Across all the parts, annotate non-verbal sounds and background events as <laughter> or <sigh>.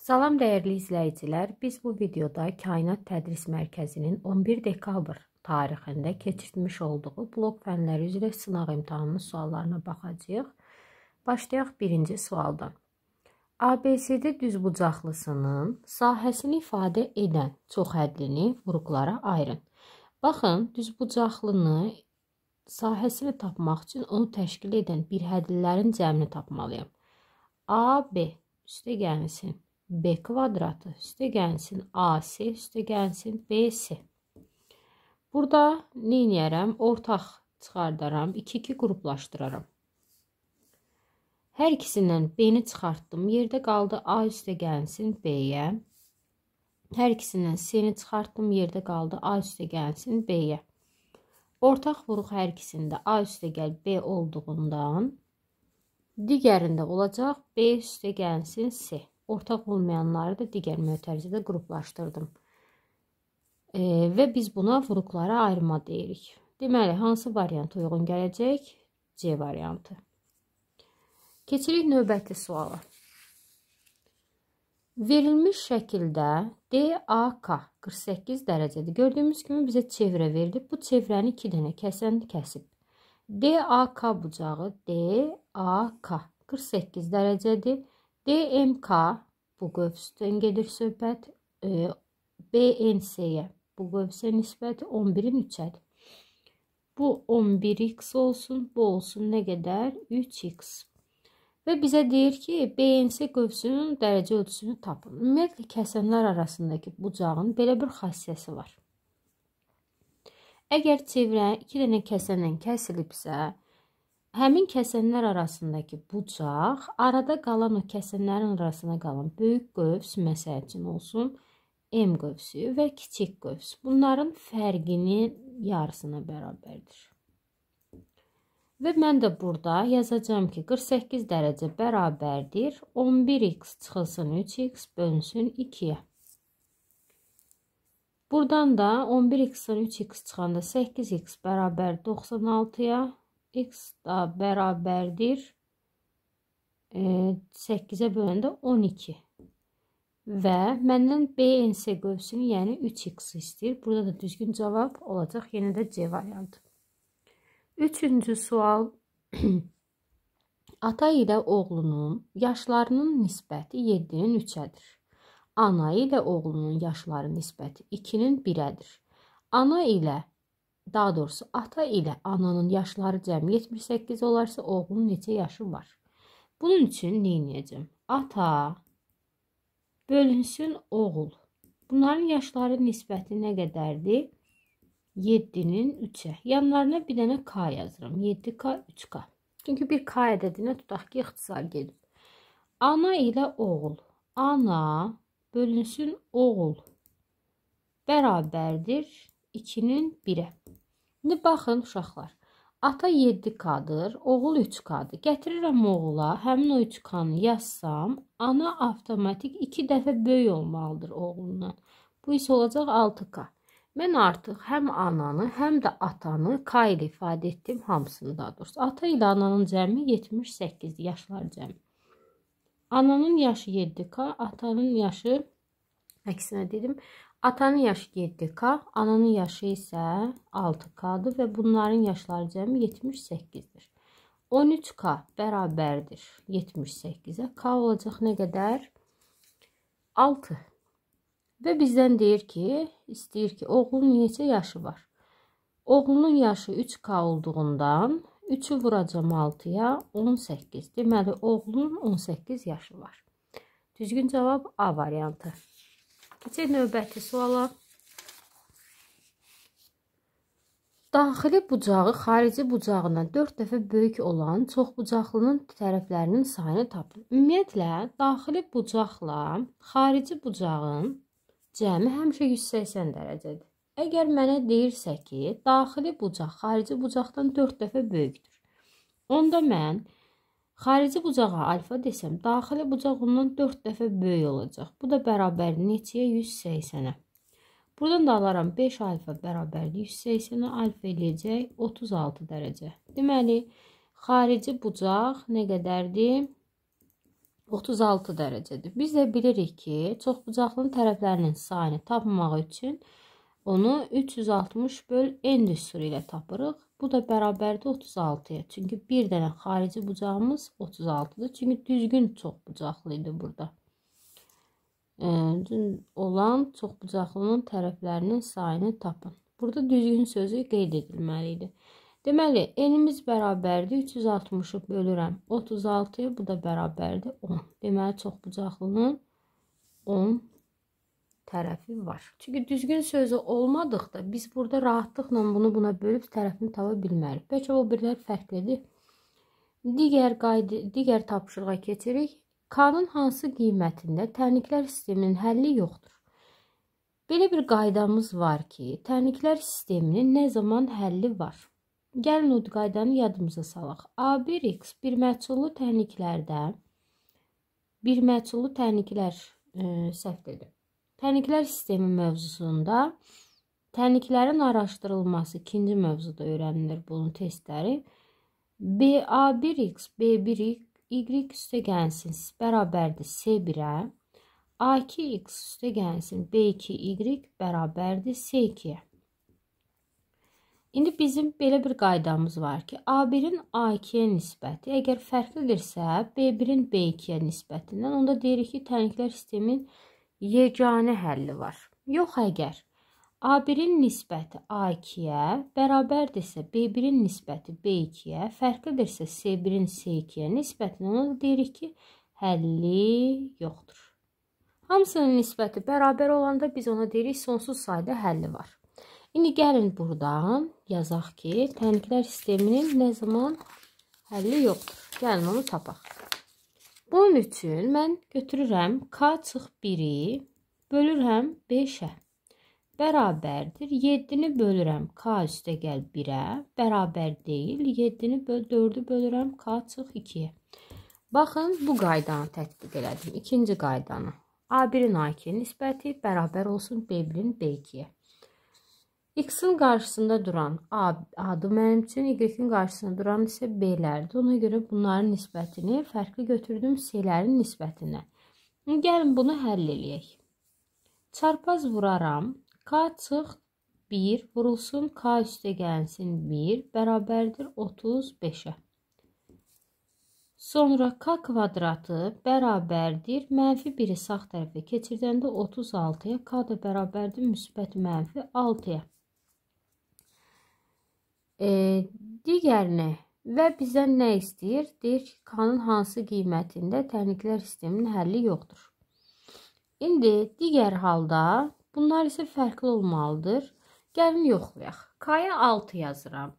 Salam dəyərli izləyicilər, biz bu videoda Kainat Tədris Mərkəzinin 11 dekabr tarixində keçirtmiş olduğu blok fənləri üzrə sınaq imtahanının suallarına baxacağıq. Başlayaq birinci sualdan. ABCD düzbucaqlısının sahəsini ifadə edən çoxhədlini vurğulara ayırın. Baxın, düzbucaqlını sahəsini tapmaq üçün onu təşkil edən bir hədlilərin cəmini tapmalıyam. AB üstə gəlsin. B kvadratı üstə gəlsin AC üstə gəlsin BC. Burada neyniyərəm? Ortaq çıxardaram. 2-2 qruplaşdıraram. Hər ikisindən B-ni çıxartdım. Yerdə qaldı A üstə gəlsin B-yə. Hər ikisindən C-ni çıxartdım. Yerdə qaldı A üstə gəlsin B-yə. Ortaq vuruq hər ikisində A üstə gəl B olduğundan digərində olacaq B üstə gəlsin C. Ortaq olmayanları da digər mötərizədə qruplaşdırdım. E, və biz buna vuruqlara ayırma deyirik. Deməli, hansı variant uyğun gələcək? C variantı. Keçirik növbəti suala. Verilmiş şəkildə DAK 48 dərəcədir. Gördüyümüz kimi bizə çevrə verilib. Bu çevrəni 2 dənə kəsən kəsib. DAK bucağı DAK 48 dərəcədir. DMK bu qövsdən gedir söhbət. E, BNC-yə bu qövsə nisbət 11-in 3-ədir. Bu 11x olsun, bu olsun nə qədər? 3x. Və bizə deyir ki, BNC qövsünün dərəcə ölçüsünü tapın. Ümumiyyətlə, kəsənlər arasındakı bucağın belə bir xassiyəsi var. Əgər çevrə 2 dənə kəsənlə kəsilibsə, Həmin kəsənlər arasındakı bucaq arada qalan o kəsənlərin arasına qalan böyük qövs məsəl üçün olsun M qövsü və kiçik qövs. Bunların fərqinin yarısına bərabərdir. Və mən də burada yazacağam ki, 48 dərəcə bərabərdir 11x çıxılsın 3x bölünsün 2-yə. Buradan da 11x-dən 3x çıxanda 8x bərabər 96-ya, x da bərabərdir. 8-ə e, böləndə 12 və məndən BNC qövsünü, yəni 3x istəyir. Burada da düzgün cavab olacaq. Yenə də C variantı. Üçüncü sual. <clears throat> Ata ilə oğlunun yaşlarının nisbəti 7-nin 3-ədir. Ana ilə oğlunun yaşları nisbəti 2-nin 1-ədir. Ana ilə daha doğrusu ata ilə ananın yaşları cəmi 78 olarsa, oğlunun neçə yaşı var? Bunun üçün nə edəcəm? Ata bölünsün oğul. Bunların yaşları nisbəti nə qədərdir? 7-nin 3-ə. Yanlarına bir dənə K yazıram. 7K, 3K. Çünki bir K ədədinə tutaq ki, ixtisar gedir. Ana ilə oğul. Ana bölünsün oğul. Bərabərdir 2-nin 1-ə. İndi baxın uşaqlar. Ata 7K-dır, oğul 3K-dır. Gətirirəm oğula, həmin o 3K-nı yazsam, ana avtomatik 2 dəfə böyük olmalıdır oğlundan. Bu isə olacaq 6K. Mən artıq həm ananı, həm də atanı K ilə ifadə etdim hamısını daha doğrusu. Ata ilə ananın cəmi 78 yaşlar cəmi. Ananın yaşı 7K, atanın yaşı əksinə dedim, Atanın yaşı 7K, ananın yaşı isə 6K-dır və bunların yaşları cəmi 78-dir. 13K bərabərdir 78-ə. K olacaq nə qədər? 6. Və bizdən deyir ki, istəyir ki, oğlunun neçə yaşı var? Oğlunun yaşı 3K olduğundan 3-ü vuracam 6-ya 18. Deməli, oğlunun 18 yaşı var. Düzgün cavab A variantı. Keçək növbəti suala. Daxili bucağı xarici bucağından 4 dəfə böyük olan çoxbucaqlının tərəflərinin sayını tapın. Ümumiyyətlə, daxili bucaqla xarici bucağın cəmi həmişə 180 dərəcədir. Əgər mənə deyirsə ki, daxili bucaq xarici bucaqdan 4 dəfə böyükdür, onda mən 180 Xarici bucağa alfa desəm, daxili bucaq ondan 4 dəfə böyük olacaq. Bu da bərabərdir neçəyə? 180-ə. Buradan da alaram 5 alfa bərabərdir 180-ə alfa eləyəcək 36 dərəcə. Deməli, xarici bucaq nə qədərdir? 36 dərəcədir. Biz də bilirik ki, çoxbucaqlının tərəflərinin sayını tapmaq üçün onu 360 böl n düsturu ilə tapırıq Bu da bərabərdir 36-ya. Çünki bir dənə xarici bucağımız 36-dır. Çünki düzgün çox bucaqlı idi burada. Olan çox bucaqlının tərəflərinin sayını tapın. Burada düzgün sözü qeyd edilməli idi. Deməli, enimiz bərabərdir 360-ı bölürəm 36-ya, bu da bərabərdir 10. Deməli, çox bucaqlının 10 tərəfi var. Çünki düzgün sözü olmadıqda biz burada rahatlıqla bunu buna bölüb tərəfini tapa bilmərik. Bəlkə o birlər fərqlidir. Digər qayda, digər tapşırığa keçirik. K-nın hansı qiymətində tərniklər sisteminin həlli yoxdur? Belə bir qaydamız var ki, tərniklər sisteminin nə zaman həlli var? Gəlin o qaydanı yadımıza salaq. A1x bir məhsullu tərniklərdə bir məhsullu tərniklər ə, e, səhv dedim Təniklər sistemi mövzusunda təniklərin araşdırılması ikinci mövzuda öyrənilir bunun testləri. BA1x, B1y üstə gəlsin bərabərdir C1-ə. A2x üstə gəlsin B2y bərabərdir C2-yə. İndi bizim belə bir qaydamız var ki, A1-in A2-yə nisbəti əgər fərqlidirsə, B1-in B2-yə nisbətindən, onda deyirik ki, təniklər sistemin mövzusudur yeganə həlli var. Yox əgər A1-in nisbəti A2-yə bərabərdirsə, B1-in nisbəti B2-yə, fərqlidirsə C1-in C2-yə nisbətini ona deyirik ki, həlli yoxdur. Hamısının nisbəti bərabər olanda biz ona deyirik sonsuz sayda həlli var. İndi gəlin buradan yazaq ki, tənliklər sisteminin nə zaman həlli yoxdur. Gəlin onu tapaq. Bunun üçün mən götürürəm k çıx 1-i, bölürəm 5-ə. Bərabərdir. 7-ni bölürəm k üstə gəl 1-ə, bərabər deyil. 7-ni böl 4-ü bölürəm k çıx 2-yə. Baxın, bu qaydanı tətbiq elədim. İkinci qaydanı. A1-in A2-yə nisbəti bərabər olsun B1-in B2-yə. X-in qarşısında duran A adı mənim üçün, Y-in qarşısında duran isə B-lərdir. Ona görə bunların nisbətini fərqli götürdüm C-lərin nisbətinə. Gəlin bunu həll eləyək. Çarpaz vuraram. K çıx 1 vurulsun, K üstə gəlsin 1 bərabərdir 35-ə. Sonra K kvadratı bərabərdir, mənfi 1-i sağ tərəfə keçirdəndə 36-ya, K da bərabərdir müsbət mənfi 6-ya. E, digərinə və bizdən nə istəyir? Deyir ki, kanın hansı qiymətində təniklər sisteminin həlli yoxdur. İndi digər halda bunlar isə fərqli olmalıdır. Gəlin yoxlayaq. K-ya 6 yazıram.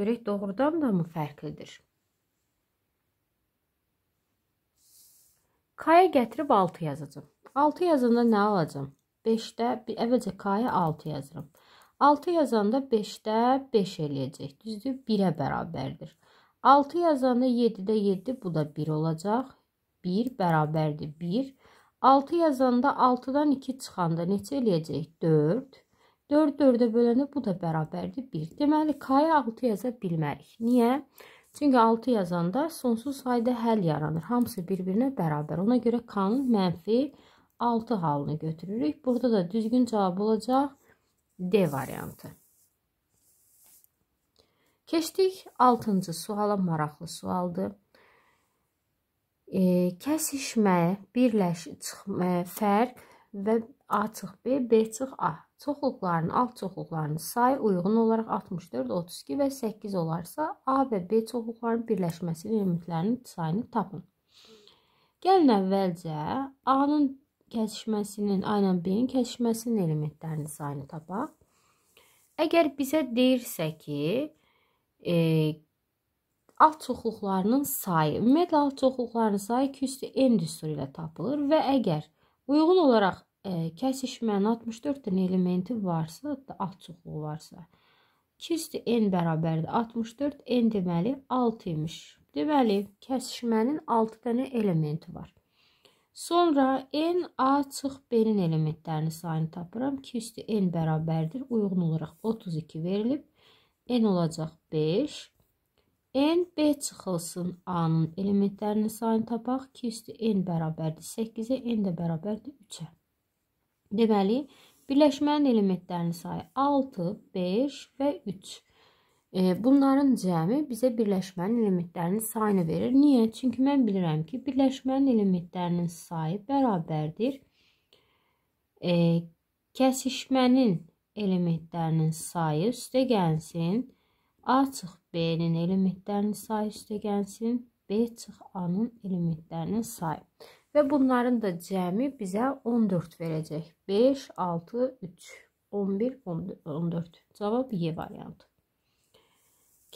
Görək doğrudan da mı fərqlidir? K-ya gətirib 6 yazacağam. 6 yazanda nə alacağım? 5-də əvvəlcə K-ya 6 yazıram. 6 yazanda 5-də 5 eləyəcək. Düzdür? 1-ə bərabərdir. 6 yazanda 7-də 7 bu da 1 olacaq. 1 bərabərdir 1. 6 yazanda 6-dan 2 çıxanda neçə eləyəcək? 4. 4 4-ə böləndə bu da bərabərdir 1. Deməli K-ya 6 yaza bilmərik. Niyə? Çünki 6 yazanda sonsuz sayda həll yaranır. Hamısı bir-birinə bərabər. Ona görə K-nın mənfi 6 halını götürürük. Burada da düzgün cavab olacaq D variantı. Keçdik 6-cı suala, maraqlı sualdır. E, kəsişmə, birləş, çıxmə, fərq və A çıx B, B çıx A. Çoxluqların, alt çoxluqlarının sayı uyğun olaraq 64, 32 və 8 olarsa, A və B çoxluqlarının birləşməsi limitlərinin sayını tapın. Gəlin əvvəlcə A-nın kəsişməsinin, aynən B-in kəsişməsinin elementlərinin sayını tapaq. Əgər bizə deyirsə ki, e, alt çoxluqlarının sayı, ümumiyyətlə alt çoxluqlarının sayı 2 üstü n düsturu ilə tapılır və əgər uyğun olaraq e, kəsişmənin 64 dənə elementi varsa, alt çoxluğu varsa, 2 üstü n bərabərdir 64, n deməli 6 imiş. Deməli, kəsişmənin 6 dənə elementi var. Sonra n, a çıx B-nin elementlərinin sayını tapıram. 2 üstü n bərabərdir. Uyğun olaraq 32 verilib. n olacaq 5. n, B çıxılsın a-nın elementlərinin sayını tapaq. 2 üstü n bərabərdir 8-ə, n də bərabərdir 3-ə. Deməli, birləşmənin elementlərinin sayı 6, 5 və 3. Bunların cəmi bizə birləşmənin elementlərinin sayını verir. Niyə? Çünki mən bilirəm ki, birləşmənin elementlərinin sayı bərabərdir. E, kəsişmənin elementlərinin sayı üstə gəlsin. A çıx B-nin elementlərinin sayı üstə gəlsin. B çıx A-nın elementlərinin sayı. Və bunların da cəmi bizə 14 verəcək. 5, 6, 3, 11, 14. Cavab Y variantı.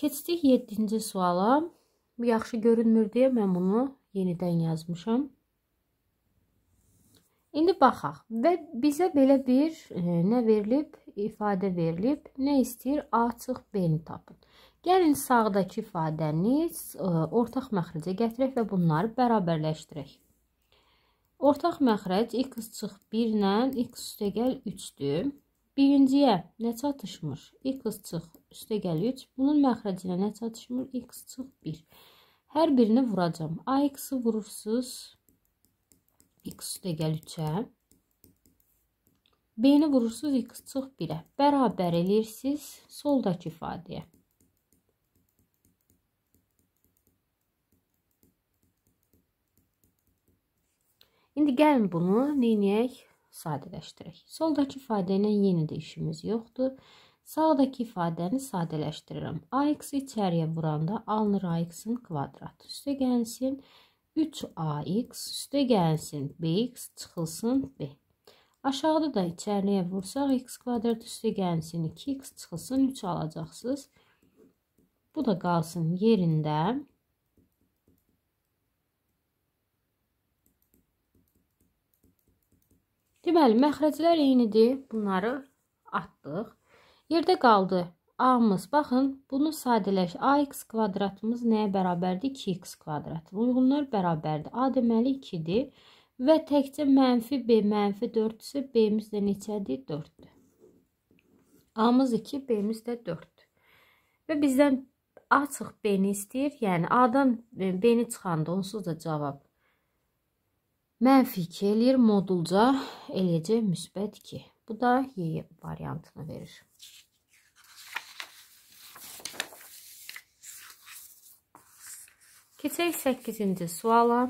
Keçdik 7-ci suala. Bu yaxşı görünmür deyə mən bunu yenidən yazmışam. İndi baxaq. Və bizə belə bir e, nə verilib? İfadə verilib. Nə istəyir? A çıx B-ni tapın. Gəlin sağdakı ifadəni e, ortaq məxrəcə gətirək və bunları bərabərləşdirək. Ortaq məxrəc x çıx 1 ilə x üstə gəl 3-dür. Birinciyə nə çatışmır? X çıx, üstə gəl 3. Bunun məxrəcinə nə çatışmır? X çıx 1. Hər birini vuracam. AX-ı vurursunuz. X üstə gəl 3-ə. B-ni vurursunuz X çıx 1-ə. Bərabər eləyirsiniz soldakı ifadəyə. İndi gəlin bunu neyinəyək? sadələşdirək. Soldakı ifadə ilə yenə də işimiz yoxdur. Sağdakı ifadəni sadələşdirirəm. AX içəriyə vuranda alınır AX-in kvadratı. Üstə gəlsin 3AX, üstə gəlsin BX, çıxılsın B. Aşağıda da içəriyə vursaq x kvadrat üstə gəlsin 2x çıxılsın 3 alacaqsınız. Bu da qalsın yerində. Deməli, məxrəclər eynidir. Bunları atdıq. Yerdə qaldı A-mız. Baxın, bunu sadələş. A-x kvadratımız nəyə bərabərdir? 2x kvadrat. Uyğunlar bərabərdir. A deməli 2-dir. Və təkcə mənfi B, mənfi 4-dürsə, B-miz də neçədir? 4-dür. A-mız 2, B-miz də 4-dür. Və bizdən A çıx B-ni istəyir. Yəni, A-dan B-ni çıxanda onsuz da cavab 4-dür. Mənfi 2 eləyir, modulca eləyəcək müsbət 2. Bu da Y variantını verir. Keçək 8-ci suala.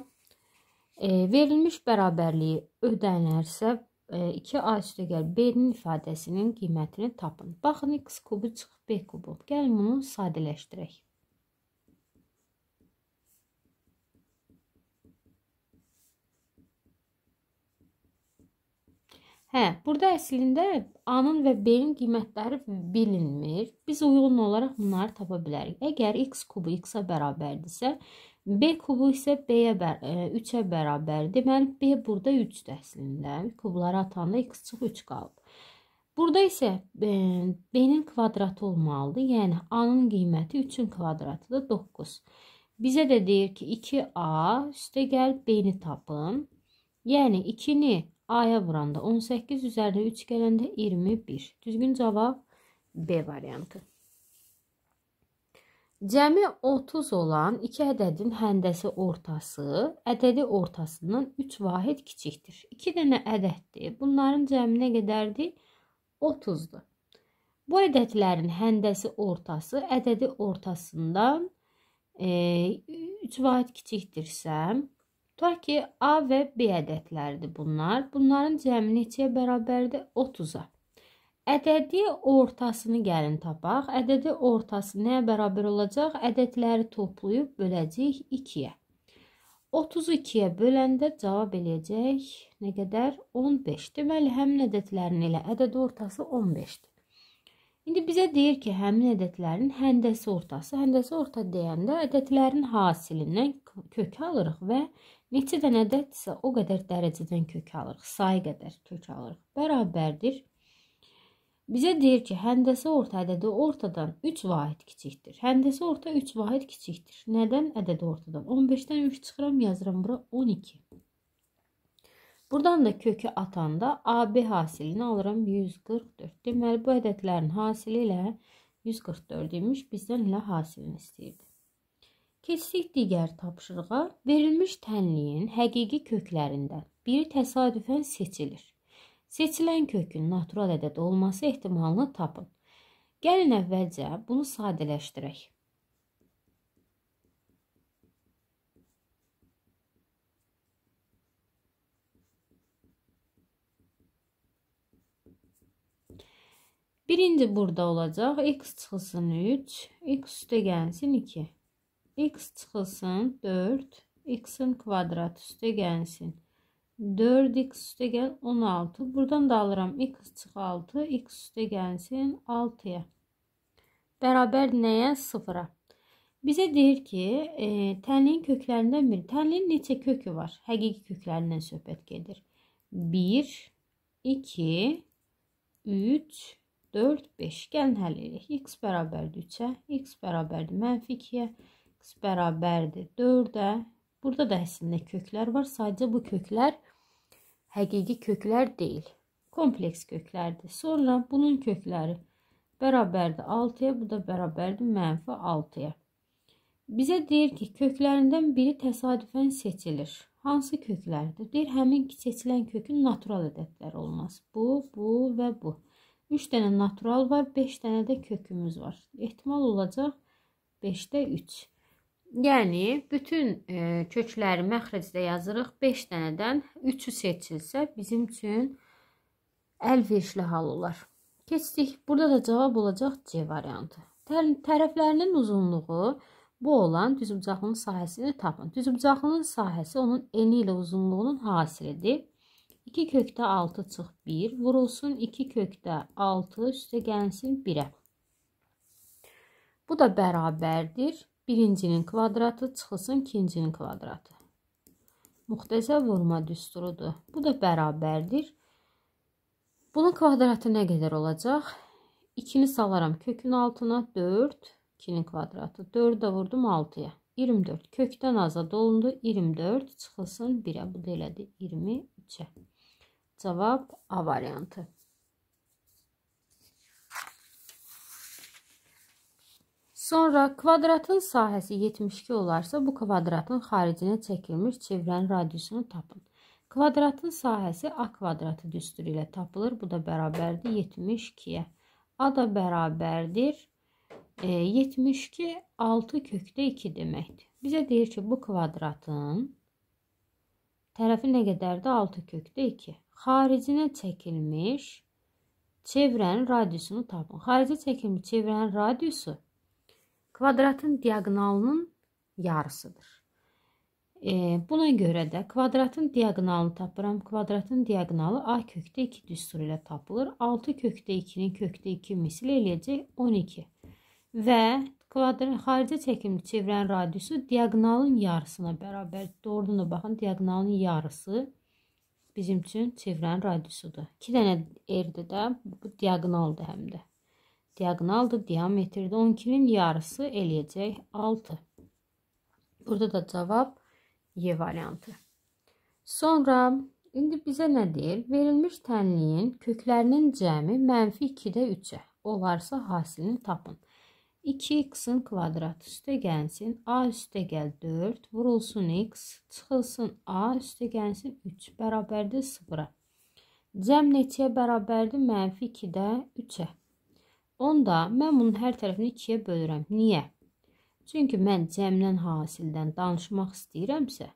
E, verilmiş bərabərliyi ödənilərsə, 2A e, üstə gəl B-nin ifadəsinin qiymətini tapın. Baxın, x kubu çıxıb B kubu. Gəlin bunu sadələşdirək. Hə, burada əslində A-nın və B-nin qiymətləri bilinmir. Biz uyğun olaraq bunları tapa bilərik. Əgər x kubu x-a bərabərdirsə, B kubu isə B-yə 3-ə e, bərabər. Deməli B burada 3-dür əslində. Kubları atanda x çıx 3 qalıb. Burada isə e, B-nin kvadratı olmalıdır. Yəni A-nın qiyməti 3-ün kvadratı da 9. Bizə də deyir ki, 2A üstə gəl B-ni tapın. Yəni 2-ni A-ya vuranda 18 üzərinə 3 gələndə 21. Düzgün cavab B variantı. Cəmi 30 olan iki ədədin həndəsi ortası ədədi ortasından 3 vahid kiçikdir. 2 dənə ədəddir. Bunların cəmi nə qədərdir? 30-dur. Bu ədədlərin həndəsi ortası ədədi ortasından 3 e, vahid kiçikdirsə, Tutaq ki, A və B ədədləridir bunlar. Bunların cəmi neçəyə bərabərdir? 30-a. Ədədi ortasını gəlin tapaq. Ədədi ortası nəyə bərabər olacaq? Ədədləri toplayıb böləcəyik 2-yə. 32-yə böləndə cavab eləyəcək nə qədər? 15. Deməli, həmin ədədlərin elə ədədi ortası 15-dir. İndi bizə deyir ki, həmin ədədlərin həndəsi ortası, həndəsi orta deyəndə ədədlərin hasilindən kök alırıq və neçədən ədəddirsə o qədər dərəcədən kök alırıq, sayı qədər kök alırıq. Bərabərdir. Bizə deyir ki, həndəsi orta ədədi ortadan 3 vahid kiçikdir. Həndəsi orta 3 vahid kiçikdir. Nədən? Ədədi ortadan. 15-dən 3 çıxıram, yazıram bura 12. Buradan da kökü atanda AB hasilini alıram 144. Deməli bu ədədlərin hasili ilə 144 imiş. Bizdən ilə hasilini istəyirdi. Keçdik digər tapşırığa. Verilmiş tənliyin həqiqi köklərindən biri təsadüfən seçilir. Seçilən kökün natural ədəd olması ehtimalını tapın. Gəlin əvvəlcə bunu sadələşdirək. Birinci burada olacaq. X çıxılsın 3. X üstə gəlsin 2. X çıxılsın 4. X-in kvadratı üstə gəlsin 4x üstə gəl 16. Buradan da alıram x çıx 6, x üstə gəlsin 6-ya. Bərabər nəyə? 0-a. Bizə deyir ki, e, tənliyin köklərindən biri. Tənliyin neçə kökü var? Həqiqi köklərindən söhbət gedir. 1, 2, 3, 4, 5. Gəlin həll edək. X bərabərdir 3-ə, X bərabərdir mənfi 2-yə, X bərabərdir 4-ə. Burada da əslində köklər var. Sadəcə bu köklər həqiqi köklər deyil. Kompleks köklərdir. Sonra bunun kökləri bərabərdir 6-ya, bu da bərabərdir mənfi 6-ya. Bizə deyir ki, köklərindən biri təsadüfən seçilir. Hansı köklərdir? Deyir, həmin seçilən kökün natural ədədləri olmaz. Bu, bu və bu. 3 dənə natural var, 5 dənə də kökümüz var. Ehtimal olacaq 5-də 3. Yəni, bütün e, kökləri məxrəcdə yazırıq. 5 dənədən 3-ü seçilsə bizim üçün əlverişli hal olar. Keçdik. Burada da cavab olacaq C variantı. Tər tərəflərinin uzunluğu bu olan düzbucaqlının sahəsini tapın. Düzbucaqlının sahəsi onun eni ilə uzunluğunun hasilidir. 2 kökdə 6 çıx 1. Vurulsun 2 kökdə 6 üstə gəlsin 1-ə. Bu da bərabərdir. Birincinin kvadratı çıxılsın ikincinin kvadratı. Müxtəzə vurma düsturudur. Bu da bərabərdir. Bunun kvadratı nə qədər olacaq? 2-ni salaram kökün altına 4. 2-nin kvadratı 4-də vurdum 6-ya. 24 kökdən azad olundu. 24 çıxılsın 1-ə. Bu da elədi 23-ə. Cavab A variantı. Sonra kvadratın sahəsi 72 olarsa, bu kvadratın xaricinə çəkilmiş çevrənin radiusunu tapın. Kvadratın sahəsi A kvadratı düsturu ilə tapılır. Bu da bərabərdir 72-yə. A da bərabərdir e, 72 6 kökdə 2 deməkdir. Bizə deyir ki, bu kvadratın tərəfi nə qədərdir? 6 kökdə 2. Xaricinə çəkilmiş çevrənin radiusunu tapın. Xaricə çəkilmiş çevrənin radiusu kvadratın diaqonalının yarısıdır. E, buna görə də kvadratın diaqonalını tapıram. Kvadratın diaqonalı a kökdə 2 düsturu ilə tapılır. 6 kökdə 2-nin kökdə 2 misli eləyəcək 12. Və kvadratın xaricə çəkilmiş çevrənin radiusu diaqonalın yarısına bərabər. Doğrudan da baxın, diaqonalın yarısı bizim üçün çevrənin radiusudur. 2 dənə R-də də bu diaqonaldır həm də. Diaqonaldır, diametrdə 12-nin yarısı eləyəcək 6. Burada da cavab Y variantı. Sonra indi bizə nə deyir? Verilmiş tənliyin köklərinin cəmi mənfi 2-də 3-ə olarsa hasilini tapın. 2x-in kvadratı üstə gəlsin. A üstə gəl 4, vurulsun x, çıxılsın A üstə gəlsin 3, bərabərdir 0-a. Cəm neçəyə bərabərdir? Mənfi 2-də 3-ə. Onda mən bunun hər tərəfini 2-yə bölürəm. Niyə? Çünki mən cəmdən hasildən danışmaq istəyirəmsə,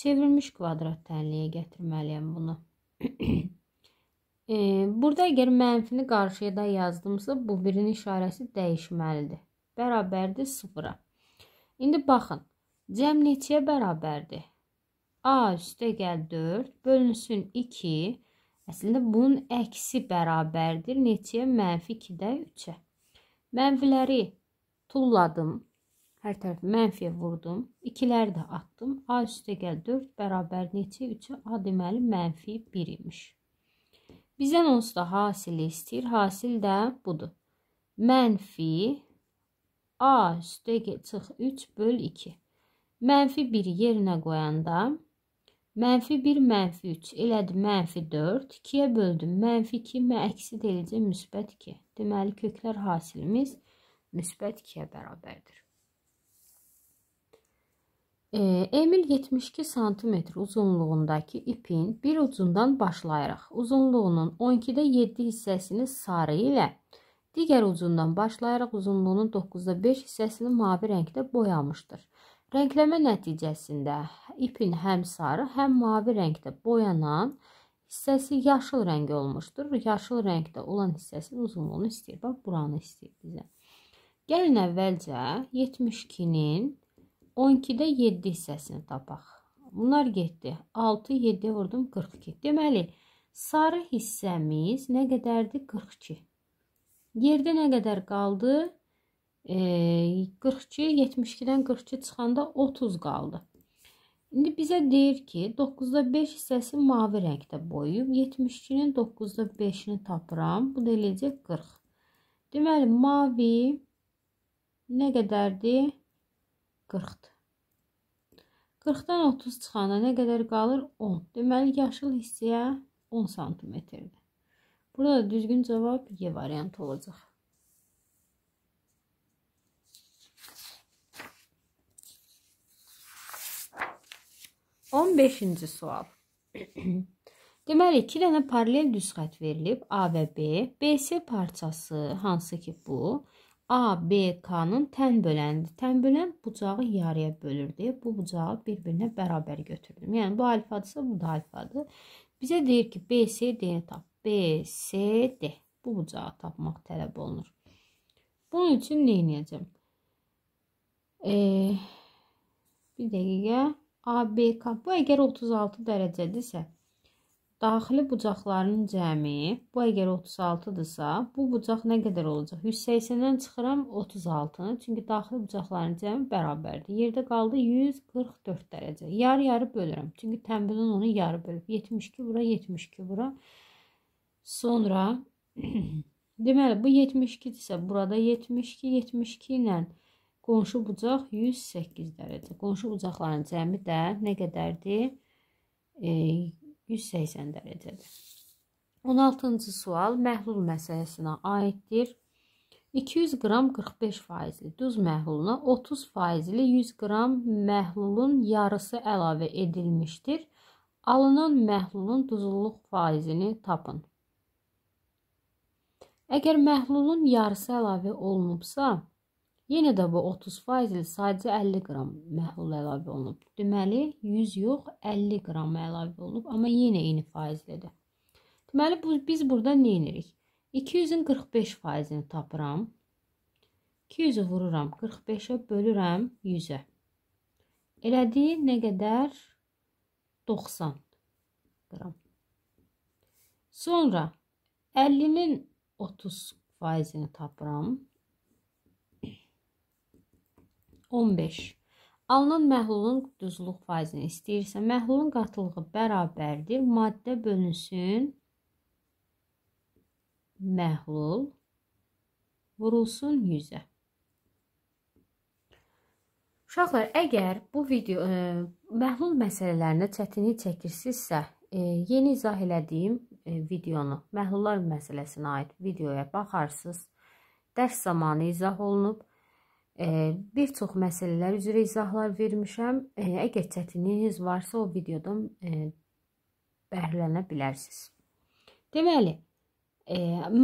çevrilmiş kvadrat tənliyə gətirməliyəm bunu. <clears throat> Burada əgər mənfini qarşıya da yazdımsa, bu birinin işarəsi dəyişməlidir. Bərabərdir 0-a. İndi baxın. Cəm neçəyə bərabərdir? A üstə gəl 4, bölünsün 2. Əslində bunun əksi bərabərdir. Neçəyə? Mənfi 2-də 3-ə. Mənfiləri tulladım. Hər tərəfi mənfiyə vurdum. 2-ləri də atdım. A üstə gəl 4 bərabər neçə? 3-ə. A deməli mənfi 1 imiş. Bizdən onsuz da hasili istəyir. Hasil də budur. Mənfi A üstə çıx 3 böl 2. Mənfi 1 yerinə qoyanda mənfi 1, mənfi 3 elədi mənfi 4. 2-yə böldüm. Mənfi 2, mə əksi deyiləcək müsbət 2. Deməli, köklər hasilimiz müsbət 2-yə bərabərdir. Emil 72 sm uzunluğundakı ipin bir ucundan başlayaraq uzunluğunun 12-də 7 hissəsini sarı ilə digər ucundan başlayaraq uzunluğunun 9-da 5 hissəsini mavi rəngdə boyamışdır. Rəngləmə nəticəsində ipin həm sarı, həm mavi rəngdə boyanan hissəsi yaşıl rəng olmuşdur. Yaşıl rəngdə olan hissəsinin uzunluğunu istəyir. Bax, buranı istəyir bizə. Gəlin əvvəlcə 72-nin 12-də 7 hissəsini tapaq. Bunlar getdi. 6, 7 vurdum 42. Deməli, sarı hissəmiz nə qədərdir? 42. Yerdə nə qədər qaldı? E, 42, 72-dən 42 çıxanda 30 qaldı. İndi bizə deyir ki, 9-da 5 hissəsi mavi rəngdə boyuyub. 72-nin 9-da 5-ini tapıram. Bu da eləyəcək 40. Deməli, mavi nə qədərdir? 40-dır. 40-dan 30 çıxanda nə qədər qalır? 10. Deməli, yaşıl hissəyə 10 sm-dir. Burada da düzgün cavab Y variantı olacaq. On beşinci sual. <clears throat> Deməli, iki dənə paralel düz xət verilib. A və B. BC parçası hansı ki bu? ABK-nın tən bölənidir. Tən bölən bucağı yarıya bölür deyə bu bucağı bir-birinə bərabər götürdüm. Yəni bu alfadırsa, bu da alfadır. Bizə deyir ki, BCD-ni tap. BCD. Bu bucağı tapmaq tələb olunur. Bunun üçün nə edəcəm? E, bir dəqiqə. ABK. Bu əgər 36 dərəcədirsə, Daxili bucaqların cəmi, bu əgər 36-dırsa, bu bucaq nə qədər olacaq? 180-dən çıxıram 36-nı, çünki daxili bucaqların cəmi bərabərdir. Yerdə qaldı 144 dərəcə. Yarı-yarı bölürəm, çünki tənbilin onu yarı bölüb. 72 bura, 72 bura. Sonra, <clears throat> deməli, bu 72-dirsə, burada 72, 72 ilə qonşu bucaq 108 dərəcə. Qonşu bucaqların cəmi də nə qədərdir? E, 180 dərəcədir. 16-cı sual məhlul məsələsinə aiddir. 200 qram 45 faizli duz məhluluna 30 faizli 100 qram məhlulun yarısı əlavə edilmişdir. Alınan məhlulun duzluluq faizini tapın. Əgər məhlulun yarısı əlavə olunubsa, Yenə də bu 30% sadəcə 50 qram məhlul əlavə olunub. Deməli 100 yox, 50 qram əlavə olunub, amma yenə eyni faizlidir. Deməli bu biz burada nə edirik? 200-ün 45%-ni tapıram. 200-ü vururam 45-ə, bölürəm 100-ə. Elədi nə qədər? 90 qram. Sonra 50-nin 30 faizini tapıram. 15. Alınan məhlulun duzluq faizini istəyirsə, məhlulun qatılığı bərabərdir. Maddə bölünsün məhlul vurulsun 100-ə. Uşaqlar, əgər bu video ə, e, məhlul məsələlərində çətinlik çəkirsinizsə, ə, e, yeni izah elədiyim ə, e, videonu, məhlullar məsələsinə aid videoya baxarsınız. Dərs zamanı izah olunub bir çox məsələlər üzrə izahlar vermişəm. Əgər çətinliyiniz varsa o videodan bəhrələnə bilərsiniz. Deməli,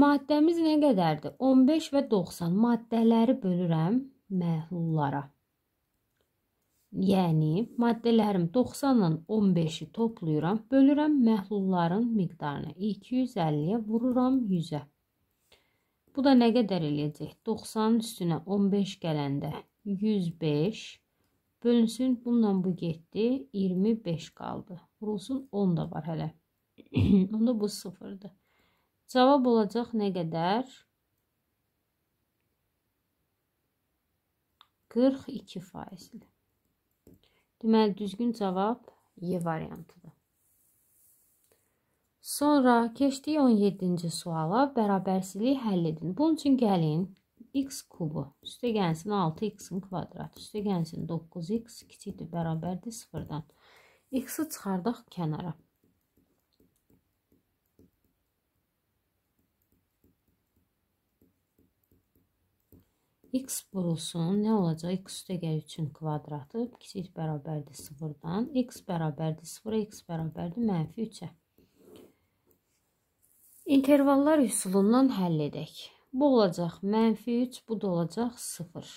maddəmiz nə qədərdir? 15 və 90 maddələri bölürəm məhlullara. Yəni, maddələrim 90-la 15-i toplayıram, bölürəm məhlulların miqdarını. 250-yə vururam 100-ə. Bu da nə qədər eləyəcək? 90-ın üstünə 15 gələndə 105 bölünsün. Bununla bu getdi. 25 qaldı. Vurulsun 10 da var hələ. <clears throat> Onda bu 0-dır. Cavab olacaq nə qədər? 42 faizli. Deməli, düzgün cavab Y variantıdır. Sonra keçdik 17-ci suala bərabərsizliyi həll edin. Bunun üçün gəlin x kubu üstə gəlsin 6x-in kvadratı üstə gəlsin 9x kiçikdir bərabərdir 0-dan. x-i çıxardaq kənara. x vurulsun, nə olacaq? x üstə gəl 3-ün kvadratı, kiçik bərabərdir 0-dan, x bərabərdir 0-a, x bərabərdir mənfi 3-ə. İntervallar üsulundan həll edək. Bu olacaq mənfi 3, bu da olacaq 0.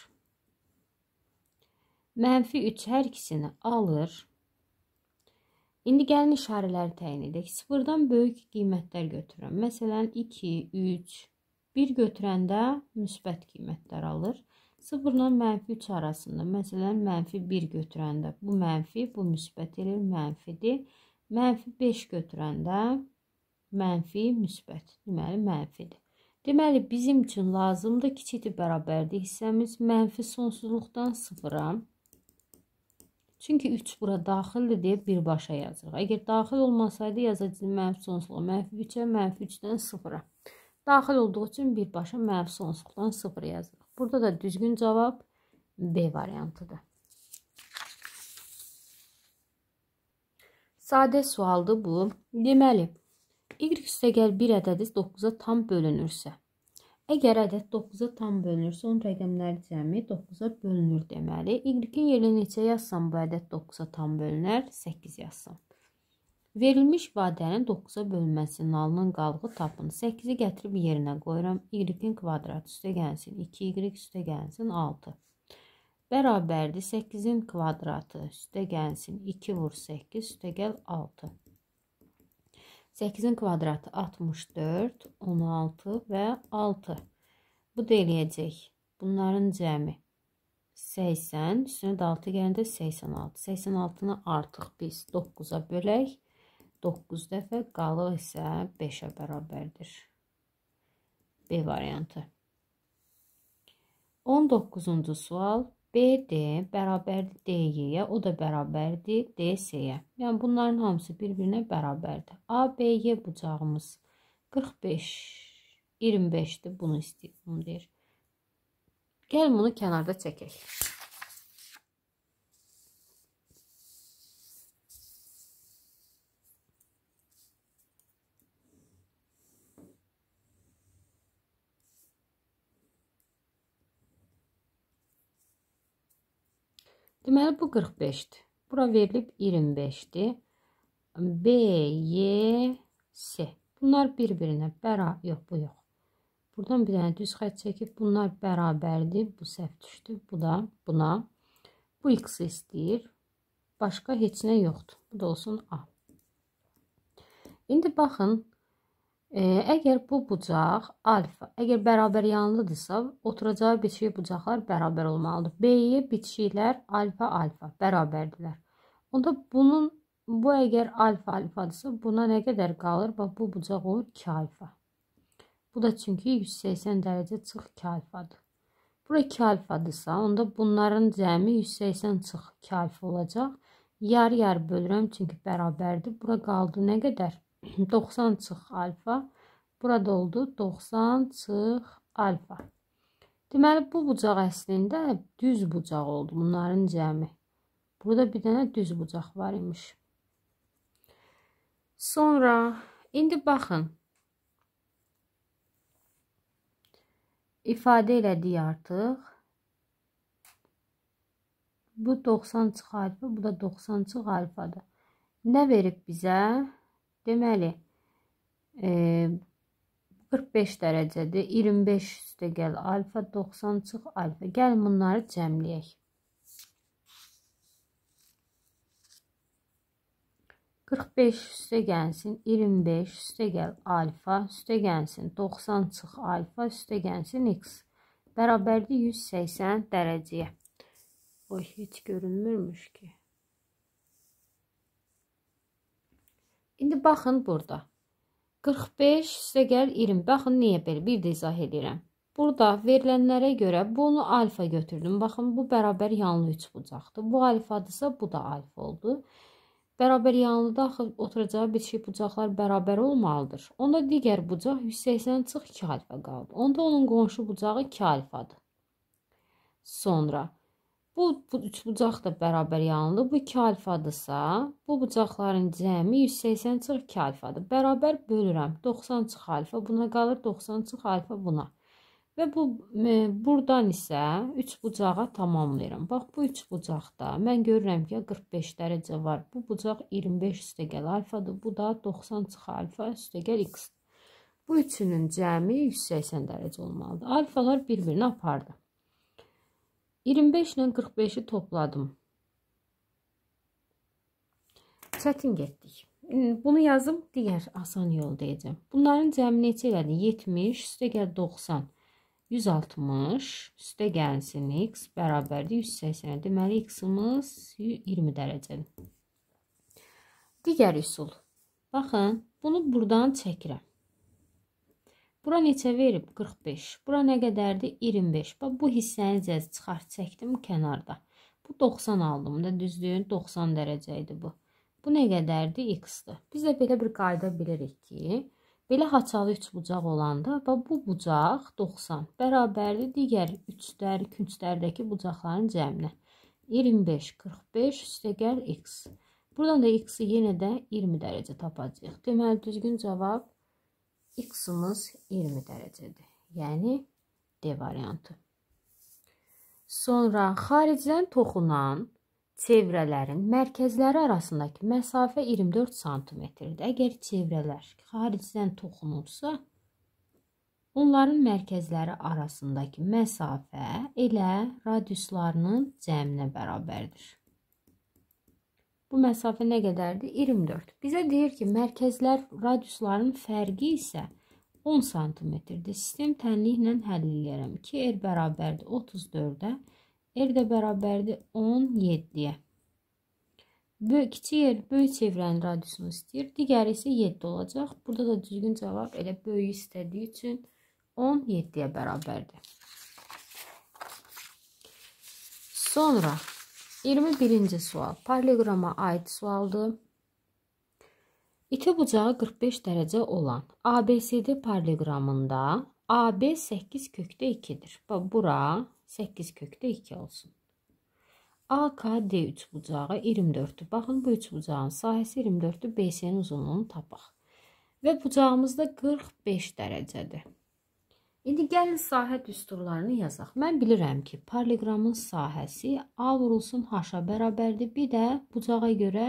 Mənfi 3 hər ikisini alır. İndi gəlin işarələri təyin edək. 0-dan böyük qiymətlər götürürəm. Məsələn, 2, 3, 1 götürəndə müsbət qiymətlər alır. 0 ilə mənfi 3 arasında, məsələn, mənfi 1 götürəndə bu mənfi, bu müsbət elir, mənfidir. Mənfi 5 götürəndə mənfi, müsbət. Deməli, mənfidir. Deməli, bizim üçün lazımdır kiçikdir bərabərdir hissəmiz. Mənfi sonsuzluqdan sıfıra. Çünki 3 bura daxildir deyə birbaşa yazırıq. Əgər daxil olmasaydı yazacağız mənfi sonsuzluğa, mənfi 3-ə, mənfi 3-dən sıfıra. Daxil olduğu üçün birbaşa mənfi sonsuzluqdan sıfır yazırıq. Burada da düzgün cavab B variantıdır. Sadə sualdır bu. Deməli, Y üstəgəl 1 ədədi 9-a tam bölünürsə, əgər ədəd 9-a tam bölünürsə, onun rəqəmləri cəmi 9-a bölünür deməli. Y-in yerinə neçə yazsam bu ədəd 9-a tam bölünər? 8 yazsam. Verilmiş ifadənin 9-a bölünməsinin alınan qalığı tapın. 8-i gətirib yerinə qoyuram. Y-in kvadrat üstə gəlsin. 2y üstə gəlsin 6. Bərabərdir 8-in kvadratı üstə gəlsin. 2 vur 8 üstə gəl 6. 8-in kvadratı 64, 16 və 6. Bu da eləyəcək. Bunların cəmi 80, üstünə də 6 gələndə 86. 86-nı artıq biz 9-a bölək. 9 dəfə qalıq isə 5-ə bərabərdir. B variantı. 19-cu sual. BD bərabərdir DY-yə, o da bərabərdir DC-yə. Yəni bunların hamısı bir-birinə bərabərdir. ABY bucağımız 45 25-dir. Bunu istəyir, bunu deyir. Gəl bunu kənarda çəkək. Deməli bu 45-dir. Bura verilib 25-dir. B, Y, S. Bunlar bir-birinə bərabər, yox bu yox. Buradan bir dənə düz xətt çəkib bunlar bərabərdir. Bu səhv düşdü. Bu da buna. Bu x istəyir. Başqa heç nə yoxdur. Bu da olsun A. İndi baxın, E, əgər bu bucaq alfa, əgər bərabər yanlıdırsa, oturacağı bitişik bucaqlar bərabər olmalıdır. B-yə bitişiklər alfa alfa bərabərdirlər. Onda bunun bu əgər alfa alfadırsa, buna nə qədər qalır? Bax bu bucaq olur 2 alfa. Bu da çünki 180 dərəcə çıx 2 alfadır. Bura 2 alfadırsa, onda bunların cəmi 180 çıx 2 alfa olacaq. Yar-yar bölürəm, çünki bərabərdir. Bura qaldı nə qədər? 90 <clears throat> çıx alfa. Burada oldu 90 çıx alfa. Deməli, bu bucaq əslində düz bucaq oldu bunların cəmi. Burada bir dənə düz bucaq var imiş. Sonra, indi baxın. İfadə elədik artıq. Bu 90 çıx alfa, bu da 90 çıx alfadır. Nə verib bizə? Deməli, 45 e, dərəcədir. 25 üstə gəl alfa, 90 çıx alfa. Gəl bunları cəmləyək. 45 üstə gəlsin, 25 üstə gəl alfa, üstə gəlsin, 90 çıx alfa, üstə gəlsin x. Bərabərdir 180 dərəcəyə. Oy, heç görünmürmüş ki. İndi baxın burada. 45 üstə gəl 20. Baxın, niyə belə? Bir də izah edirəm. Burada verilənlərə görə bunu alfa götürdüm. Baxın, bu bərabər yanlı 3 bucaqdır. Bu alfadırsa, bu da alfa oldu. Bərabər yanlıda axı oturacağı bir şey bucaqlar bərabər olmalıdır. Onda digər bucaq 180 çıx 2 alfa qaldı. Onda onun qonşu bucağı 2 alfadır. Sonra Bu, bu üç bucaq da bərabər yanılır. Bu 2 alfadırsa, bu bucaqların cəmi 180 çıx 2 alfadır. Bərabər bölürəm. 90 çıx alfa buna qalır, 90 çıx alfa buna. Və bu e, burdan isə 3 bucağa tamamlayıram. Bax bu 3 bucaqda mən görürəm ki, 45 dərəcə var. Bu bucaq 25 üstəgəl alfadır. Bu da 90 çıx alfa üstəgəl x. Bu üçünün cəmi 180 dərəcə olmalıdır. Alfalar bir-birini apardı. 25 ilə 45-i topladım. Çətin getdik. Bunu yazım, digər asan yol deyəcəm. Bunların cəmi neçə elədi? 70, üstə gəl 90, 160, üstə gəlsin x bərabərdir 180. Deməli, x-imiz 20 dərəcədir. Digər üsul. Baxın, bunu buradan çəkirəm. Bura neçə verib? 45. Bura nə qədərdir? 25. Bax, bu hissəni cəz çıxart çəkdim kənarda. Bu 90 aldım da düzdür. 90 dərəcə idi bu. Bu nə qədərdir? X-dir. Biz də belə bir qayda bilirik ki, belə haçalı 3 bucaq olanda və bu bucaq 90 bərabərdir digər 3-lər, künclərdəki bucaqların cəminə. 25, 45 üstəgəl x. Buradan da x-i yenə də 20 dərəcə tapacağıq. Deməli, düzgün cavab X-ımız 20 dərəcədir. Yəni D variantı. Sonra xaricdən toxunan çevrələrin mərkəzləri arasındakı məsafə 24 sm-dir. Əgər çevrələr xaricdən toxunursa, onların mərkəzləri arasındakı məsafə elə radiuslarının cəminə bərabərdir. Bu məsafə nə qədərdir? 24. Bizə deyir ki, mərkəzlər radiusların fərqi isə 10 sm-dir. Sistem tənliklə həll eləyərəm. 2R er bərabərdir 34-ə, R er də bərabərdir 17-yə. Kiçik R er böyük çevrənin radiusunu istəyir. Digəri isə 7 olacaq. Burada da düzgün cavab elə böyük istədiyi üçün 17-yə bərabərdir. Sonra 21-ci sual poliqrama aid sualdır. İti bucağı 45 dərəcə olan ABCD poliqramında AB 8 kökdə 2-dir. Bax bura 8 kökdə 2 olsun. AKD üçbucağı 24-dür. Baxın bu üçbucağın sahəsi 24-dür. BC-nin uzunluğunu tapaq. Və bucağımızda 45 dərəcədir. İndi gəlin sahə düsturlarını yazaq. Mən bilirəm ki, poliqramın sahəsi A vurulsun H-a bərabərdir. Bir də bucağa görə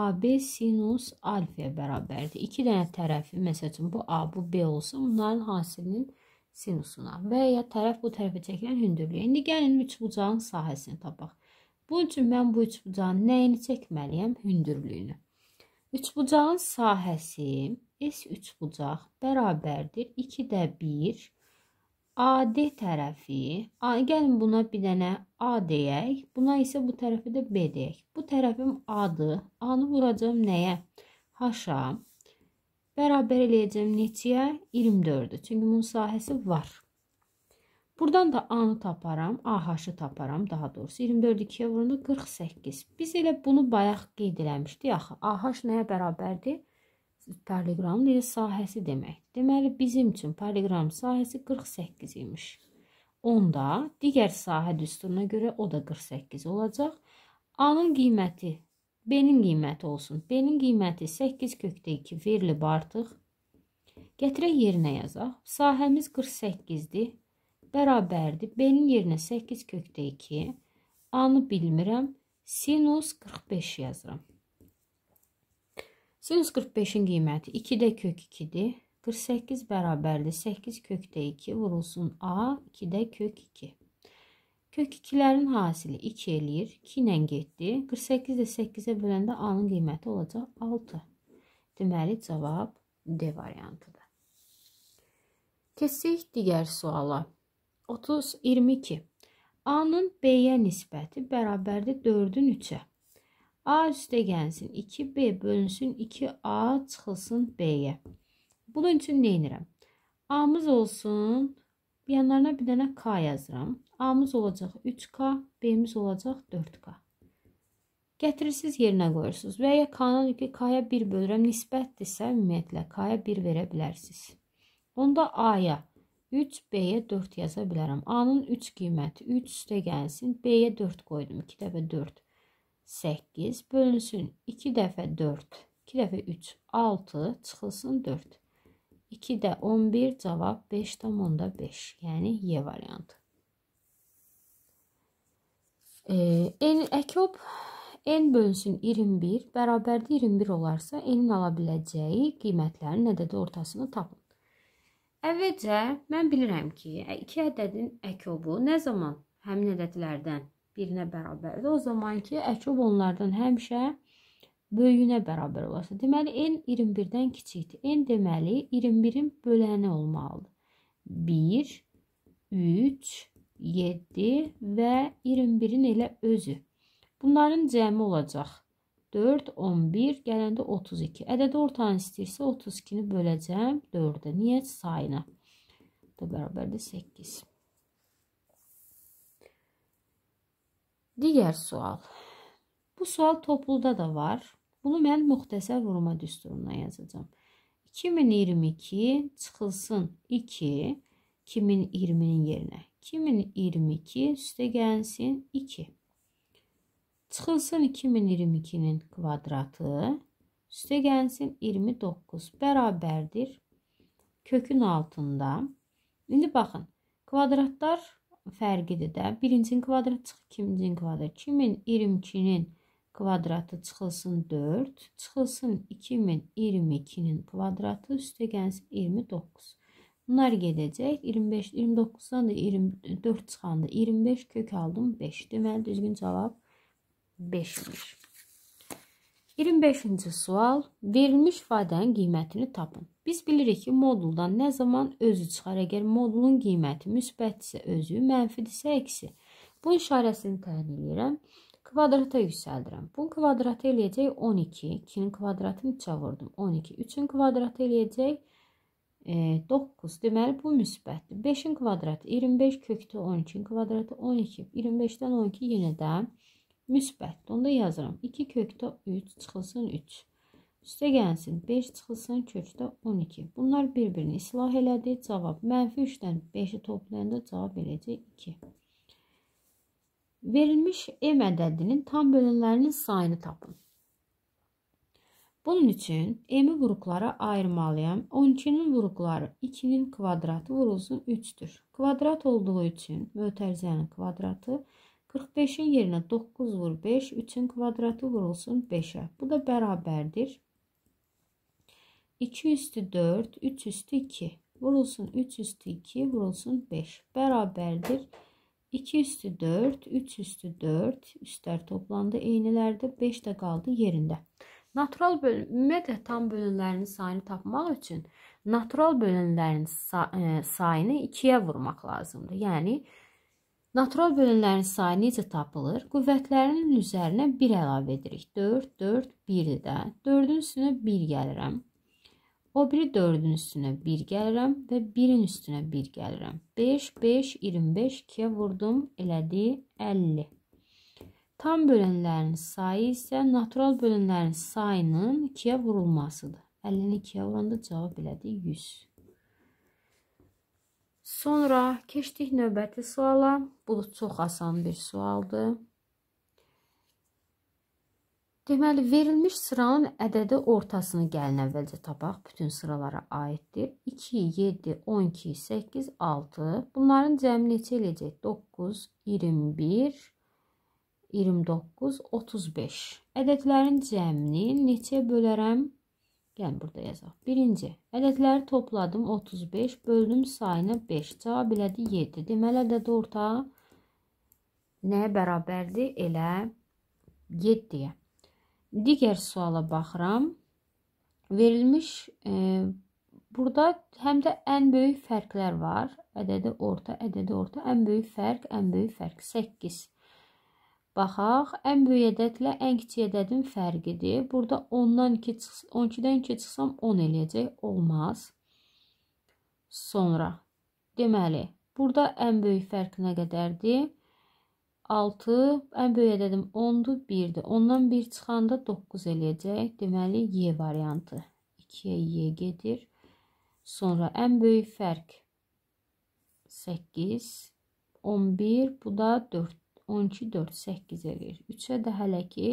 AB sinus alfaya bərabərdir. İki dənə tərəfi, məsəl üçün, bu A, bu B olsun, bunların hasilinin sinusuna və ya tərəf bu tərəfə çəkilən hündürlüyə. İndi gəlin üç bucağın sahəsini tapaq. Bunun üçün mən bu üç bucağın nəyini çəkməliyəm? Hündürlüyünü. Üç bucağın sahəsi S3 bucaq bərabərdir 2-də 1 AD tərəfi, A, gəlin buna bir dənə A deyək, buna isə bu tərəfi də B deyək. Bu tərəfim A-dır, A-nı vuracağım nəyə? H-a bərabər eləyəcəm neçəyə? 24-ü, çünki bunun sahəsi var. Buradan da A-nı taparam, AH-ı taparam daha doğrusu. 24 2-yə vurunda 48. Biz elə bunu bayaq qeyd eləmişdik axı. AH nəyə bərabərdir? poliqramın elə sahəsi demək. Deməli bizim üçün poliqram sahəsi 48 imiş. Onda digər sahə düsturuna görə o da 48 olacaq. A-nın qiyməti B-nin qiyməti olsun. B-nin qiyməti 8 kökdə 2 verilib artıq. Gətirək yerinə yazaq. Sahəmiz 48-dir. Bərabərdir. B-nin yerinə 8 kökdə 2. A-nı bilmirəm. Sinus 45 yazıram. 845-in qiyməti 2-də kök 2-dir. 48 bərabərdir. 8 kökdə 2 vurulsun A, 2-də kök 2. Kök 2-lərin hasili 2 eləyir. 2 ilə getdi. 48 də 8-ə böləndə A-nın qiyməti olacaq 6. Deməli, cavab D variantıdır. Keçsək digər suala. 30-22. A-nın B-yə nisbəti bərabərdir 4-ün 3-ə. A üstə gəlsin 2B bölünsün 2A çıxılsın B-yə. Bunun üçün nə edirəm? A-mız olsun, yanlarına bir dənə K yazıram. A-mız olacaq 3K, B-miz olacaq 4K. Gətirirsiniz yerinə qoyursunuz və ya K-nın ki, K-ya 1 bölürəm, nisbətdirsə ümumiyyətlə K-ya 1 verə bilərsiniz. Onda A-ya 3, B-yə 4 yaza bilərəm. A-nın 3 qiyməti 3 üstə gəlsin, B-yə 4 qoydum, 2 dəfə 4. 8 bölünsün 2 dəfə 4, 2 dəfə 3, 6 çıxılsın 4. 2-də 11 cavab 5,5 yəni Y variantı. E, n əkop n bölünsün 21 bərabərdə 21 olarsa n-in ala biləcəyi qiymətlərin ədədi ortasını tapın. Əvvəlcə mən bilirəm ki, 2 ədədin əkobu nə zaman həmin ədədlərdən birinə bərabərdir. O zaman ki, əkrob onlardan həmişə böyüyünə bərabər olacaq. Deməli, n 21-dən kiçikdir. n deməli 21-in böləni olmalıdır. 1, 3, 7 və 21-in elə özü. Bunların cəmi olacaq 4, 11, gələndə 32. Ədədi ortanı istəyirsə 32-ni böləcəm 4-ə. Niyə? Sayına. Bu bərabərdir 8. Digər sual. Bu sual topluda da var. Bunu mən müxtəsər vurma düsturuna yazacağam. 2022 çıxılsın 2 2020-nin yerinə. 2022 üstə gəlsin 2. Çıxılsın 2022-nin kvadratı üstə gəlsin 29 bərabərdir kökün altında. İndi baxın, kvadratlar fərqidir də. Birincinin kvadratı çıx, ikincinin kvadratı. 2022-nin kvadratı çıxılsın 4, çıxılsın 2022-nin kvadratı, üstə gəlsin 29. Bunlar gedəcək. 25, 29-dan da 24 çıxanda 25 kök aldım 5. Deməli düzgün cavab 5-miş. 25-ci sual. Verilmiş ifadənin qiymətini tapın. Biz bilirik ki, moduldan nə zaman özü çıxar? Əgər modulun qiyməti müsbətdirsə özü, mənfidirsə əksi. Bu işarəsini təyin edirəm. Kvadrata yüksəldirəm. Bunun kvadratı eləyəcək 12. 2-nin kvadratını 3-ə vurdum. 12. 3-ün kvadratı eləyəcək 9. E, Deməli, bu müsbətdir. 5-in kvadratı 25, kökdə 12-in kvadratı 12. 25-dən 12 yenə də müsbətdir. Onda yazıram. 2 kökdə 3, çıxılsın 3. Üstə gəlsin 5 çıxılsın kökdə 12. Bunlar bir-birini islah elədi. Cavab mənfi 3-dən 5-i toplayanda cavab eləcək 2. Verilmiş M ədədinin tam bölünlərinin sayını tapın. Bunun üçün M-i vuruqlara ayırmalıyam. 12-nin vuruqları 2-nin kvadratı vurulsun 3-dür. Kvadrat olduğu üçün mötərizənin kvadratı 45-in yerinə 9 vur 5, 3-ün kvadratı vurulsun 5-ə. Bu da bərabərdir 2 üstü 4, 3 üstü 2. Vurulsun 3 üstü 2, vurulsun 5. Bərabərdir. 2 üstü 4, 3 üstü 4. Üstler toplandı eynilerde. 5 de qaldı yerində. Natural bölün, ümumiyyətlə tam bölünlərin sayını tapmaq üçün natural bölünlərin e, sayını 2-yə vurmaq lazımdır. Yəni, Natural bölünlərin sayı necə tapılır? Qüvvətlərinin üzərinə 1 əlavə edirik. 4, 4, 1-dir də. 4-ün üstünə 1 gəlirəm. O biri 4-ün üstünə 1 gəlirəm və 1-in üstünə 1 gəlirəm. 5, 5, 25, 2-yə vurdum, elədi 50. Tam bölənlərin sayı isə natural bölənlərin sayının 2-yə vurulmasıdır. 50-ni 2-yə vuranda cavab elədi 100. Sonra keçdik növbəti suala. Bu çox asan bir sualdır. Deməli, verilmiş sıranın ədədi ortasını gəlin əvvəlcə tapaq. Bütün sıralara aiddir. 2, 7, 12, 8, 6. Bunların cəmi neçə eləyəcək? 9, 21, 29, 35. Ədədlərin cəmini neçə bölərəm? Gəlin, burada yazaq. Birinci, ədədləri topladım 35, böldüm sayını 5, cavab elədi 7. Deməli, ədəd orta nəyə bərabərdir? Elə 7-yə. Digər suala baxıram. Verilmiş e, burada həm də ən böyük fərqlər var. Ədədi orta, ədədi orta, ən böyük fərq, ən böyük fərq 8. Baxaq, ən böyük ədədlə ən kiçik ədədin fərqidir. Burada 10-dan 2 çıx, 12-dən 2 çıxsam 10 eləyəcək, olmaz. Sonra deməli, burada ən böyük fərq nə qədərdir? 6, ən böyük ədədim 10-dur, 1-dir. Ondan 1 çıxanda 9 eləyəcək. Deməli, Y variantı. 2-yə Y gedir. Sonra ən böyük fərq 8, 11, bu da 4, 12, 4, 8 eləyir. 3-ə də hələ ki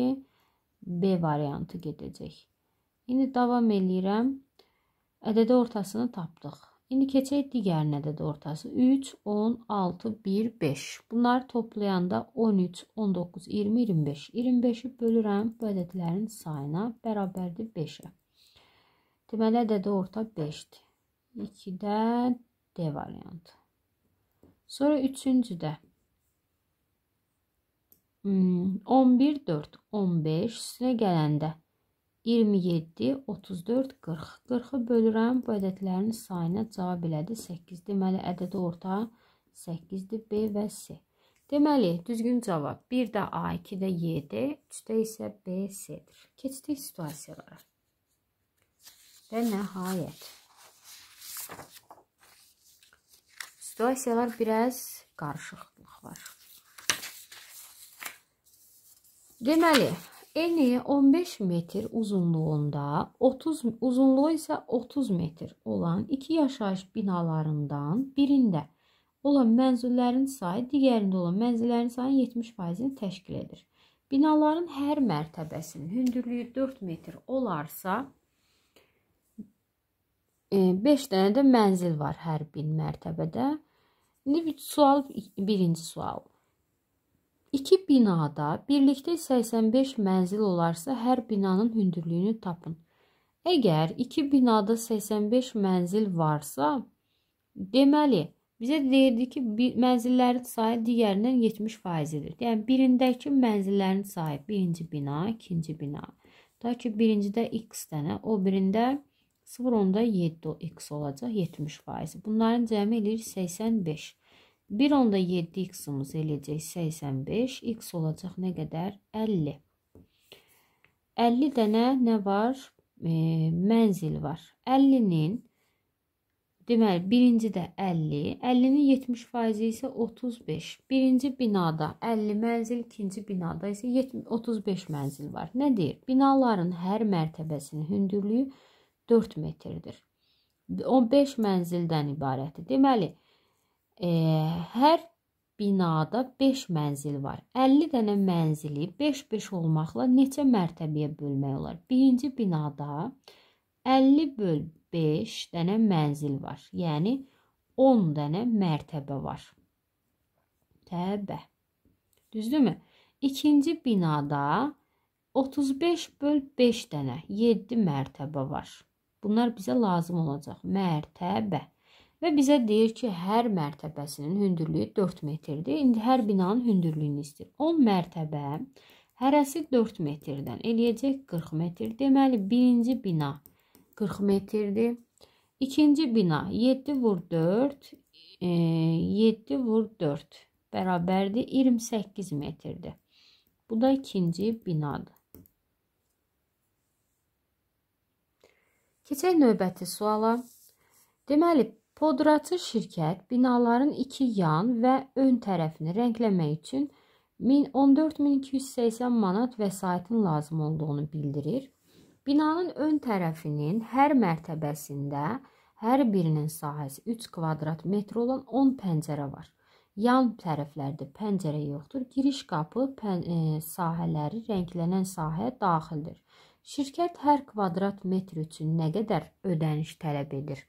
B variantı gedəcək. İndi davam eləyirəm. Ədədə ortasını tapdıq. İndi keçək digər nədədir ortası. 3, 10, 6, 1, 5. Bunlar toplayanda 13, 19, 20, 25. 25-i bölürəm bu ədədlərin sayına. Bərabərdir 5-ə. Deməli, ədədi orta 5-dir. 2-də D variantı. Sonra 3-cüdə. 11, 4, 15 üstünə gələndə 15. 27, 34, 40. 40-ı bölürəm. Bu ədədlərin sayına cavab elədi 8. Deməli, ədədi orta 8-dir. B və C. Deməli, düzgün cavab 1-də A, 2-də Y-dir, 3-də isə B, C-dir. Keçdik situasiyalara. Və nəhayət. Situasiyalar biraz qarışıqlıq var. Deməli, eni 15 metr uzunluğunda, 30 uzunluğu isə 30 metr olan iki yaşayış binalarından birində olan mənzillərin sayı digərində olan mənzillərin sayının 70%-ni təşkil edir. Binaların hər mərtəbəsinin hündürlüyü 4 metr olarsa, 5 e, dənə də mənzil var hər bir mərtəbədə. İndi bir sual, birinci sual. İki binada birlikdə 85 mənzil olarsa, hər binanın hündürlüyünü tapın. Əgər iki binada 85 mənzil varsa, deməli, bizə deyirdi ki, bir, mənzillərin sayı digərindən 70%-dir. Yəni, birindəki mənzillərin sayı birinci bina, ikinci bina. Ta ki, birincidə x dənə, o birində 0.7x olacaq 70%. Bunların cəmi eləyir 85%. 1 onda 7x-umuz eləyəcək 85, x olacaq nə qədər? 50. 50 dənə nə var? E, mənzil var. 50-nin, deməli, birinci də 50, 50-nin 70 faizi isə 35. Birinci binada 50 mənzil, ikinci binada isə 70, 35 mənzil var. Nə deyir? Binaların hər mərtəbəsinin hündürlüyü 4 metrdir. 15 mənzildən ibarətdir. Deməli, 4 e, hər binada 5 mənzil var. 50 dənə mənzili 5-5 olmaqla neçə mərtəbəyə bölmək olar? Birinci binada 50 böl 5 dənə mənzil var. Yəni 10 dənə mərtəbə var. Təbə. Düzdürmü? İkinci binada 35 böl 5 dənə 7 mərtəbə var. Bunlar bizə lazım olacaq. Mərtəbə. Və bizə deyir ki, hər mərtəbəsinin hündürlüyü 4 metrdir. İndi hər binanın hündürlüyünü istəyir. 10 mərtəbə hərəsi 4 metrdən eləyəcək 40 metr. Deməli, birinci bina 40 metrdir. İkinci bina 7 vur 4, 7 e, vur 4 bərabərdir 28 metrdir. Bu da ikinci binadır. Keçək növbəti suala. Deməli, Podraçı şirkət binaların iki yan və ön tərəfini rəngləmək üçün 14280 manat vəsaitin lazım olduğunu bildirir. Binanın ön tərəfinin hər mərtəbəsində hər birinin sahəsi 3 kvadrat metr olan 10 pəncərə var. Yan tərəflərdə pəncərə yoxdur. Giriş qapı pən e, sahələri rənglənən sahəyə daxildir. Şirkət hər kvadrat metr üçün nə qədər ödəniş tələb edir?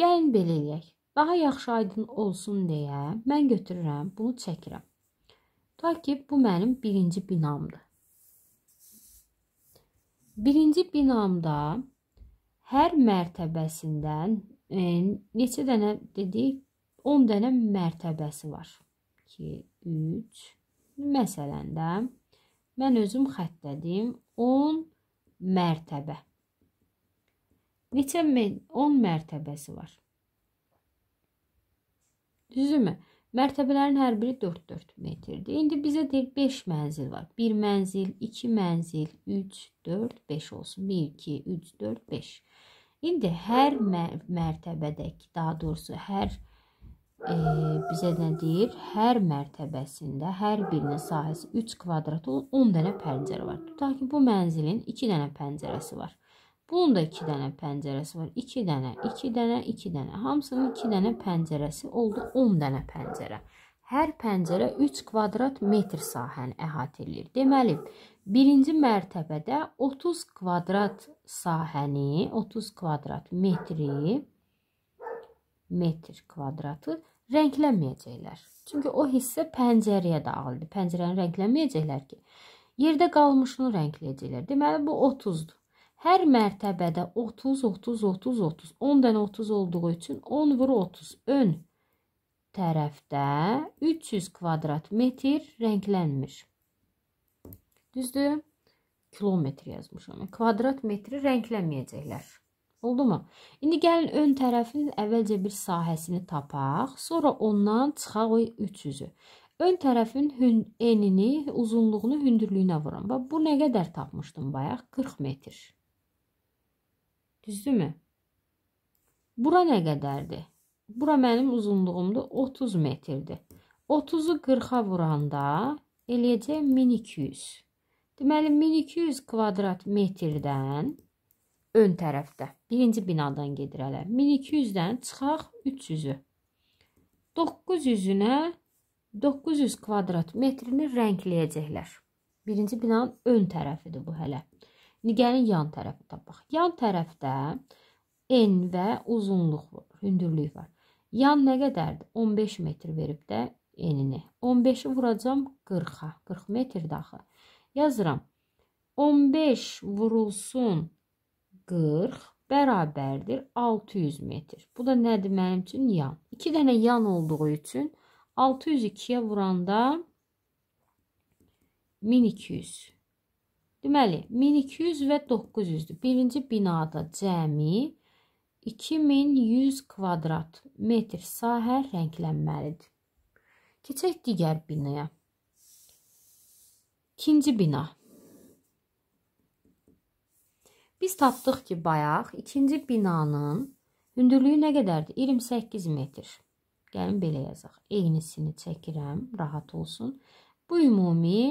Gəlin belə eləyək. Daha yaxşı aydın olsun deyə mən götürürəm, bunu çəkirəm. Ta ki, bu mənim birinci binamdır. Birinci binamda hər mərtəbəsindən e, neçə dənə dedik? 10 dənə mərtəbəsi var. 2 3 Məsələn də mən özüm xəttlədim 10 mərtəbə neçə 10 mərtəbəsi var. Düzdürmü? Mərtəbələrin hər biri 4-4 metrdir. İndi bizə deyir 5 mənzil var. 1 mənzil, 2 mənzil, 3, 4, 5 olsun. 1, 2, 3, 4, 5. İndi hər mərtəbədəki, daha doğrusu hər e, bizə nə deyir? Hər mərtəbəsində hər birinin sahəsi 3 kvadrat olan 10 dənə pəncərə var. Tutaq ki, bu mənzilin 2 dənə pəncərəsi var. Bunun da iki dənə pəncərəsi var. İki dənə, iki dənə, iki dənə. Hamısının iki dənə pəncərəsi oldu 10 dənə pəncərə. Hər pəncərə 3 kvadrat metr sahəni əhatə edir. Deməli, birinci mərtəbədə 30 kvadrat sahəni, 30 kvadrat metri, metr kvadratı rənglənməyəcəklər. Çünki o hissə pəncərəyə dağıldı. Pəncərəni rənglənməyəcəklər ki. Yerdə qalmışını rəngləyəcəklər. Deməli bu 30-dur. Hər mərtəbədə 30, 30, 30, 30, 10 dənə 30 olduğu üçün 10 vur 30 ön tərəfdə 300 kvadrat metr rənglənmiş. Düzdür? Kilometr yazmışam. Yəni kvadrat metri rənglənməyəcəklər. Oldu mu? İndi gəlin ön tərəfin əvvəlcə bir sahəsini tapaq, sonra ondan çıxaq o 300-ü. Ön tərəfin enini, uzunluğunu hündürlüyünə vuram. Bax, bu nə qədər tapmışdım bayaq? 40 metr. Düzdürmü? Bura nə qədərdir? Bura mənim uzunluğumda 30 metrdir. 30-u 40-a vuranda eləyəcək 1200. Deməli 1200 kvadrat metrdən ön tərəfdə. Birinci binadan gedir hələ. 1200-dən çıxaq 300-ü. 900-ünə 900 kvadrat metrini rəngləyəcəklər. Birinci binanın ön tərəfidir bu hələ. İndi gəlin yan tərəfinə bax. Yan tərəfdə en və uzunluq, hündürlük var. Yan nə qədərdir? 15 metr verib də enini. 15-i vuracam 40-a. 40 metrdir axı. Yazıram. 15 vurulsun 40 bərabərdir 600 metr. Bu da nədir mənim üçün? Yan. 2 dənə yan olduğu üçün 602-yə vuranda 1200 Deməli, 1200 və 900-dür. Birinci binada cəmi 2100 kvadrat metr sahə rənglənməlidir. Keçək digər binaya. İkinci bina. Biz tapdıq ki, bayaq ikinci binanın hündürlüyü nə qədərdir? 28 metr. Gəlin belə yazaq. Eynisini çəkirəm, rahat olsun. Bu ümumi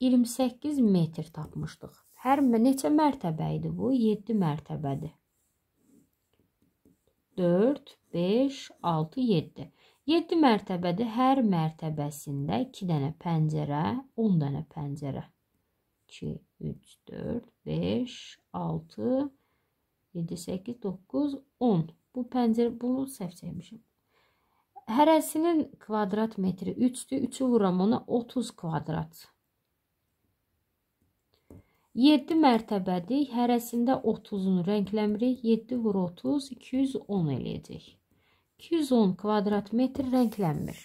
28 metr tapmışdıq. Hər neçə mərtəbə idi bu? 7 mərtəbədir. 4, 5, 6, 7. 7 mərtəbədə hər mərtəbəsində 2 dənə pəncərə, 10 dənə pəncərə. 2, 3, 4, 5, 6, 7, 8, 9, 10. Bu pəncərə, bunu səhv çəkmişim. Hərəsinin kvadrat metri 3-dür. 3-ü vuram ona 30 kvadrat. 7 mərtəbədir. Hərəsində 30-unu rəngləmirik. 7 vur 30, 210 eləyəcək. 210 kvadrat metr rənglənmir.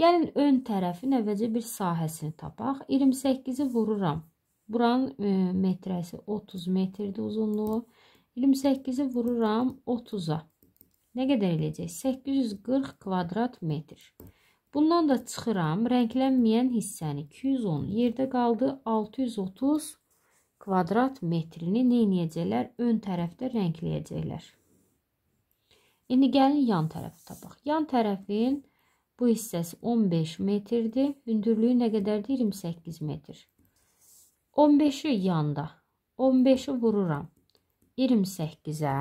Gəlin ön tərəfin əvvəlcə bir sahəsini tapaq. 28-i vururam. Buranın e, metrəsi 30 metrdir uzunluğu. 28-i vururam 30-a. Nə qədər eləyəcək? 840 kvadrat metr. Bundan da çıxıram. Rənglənməyən hissəni 210 yerdə qaldı. 630 kvadrat metrini nə edəcəklər? Ön tərəfdə rəngləyəcəklər. İndi gəlin yan tərəfi tapaq. Yan tərəfin bu hissəsi 15 metrdir. Hündürlüyü nə qədərdir? 28 metr. 15-i yanda. 15-i vururam. 28-ə.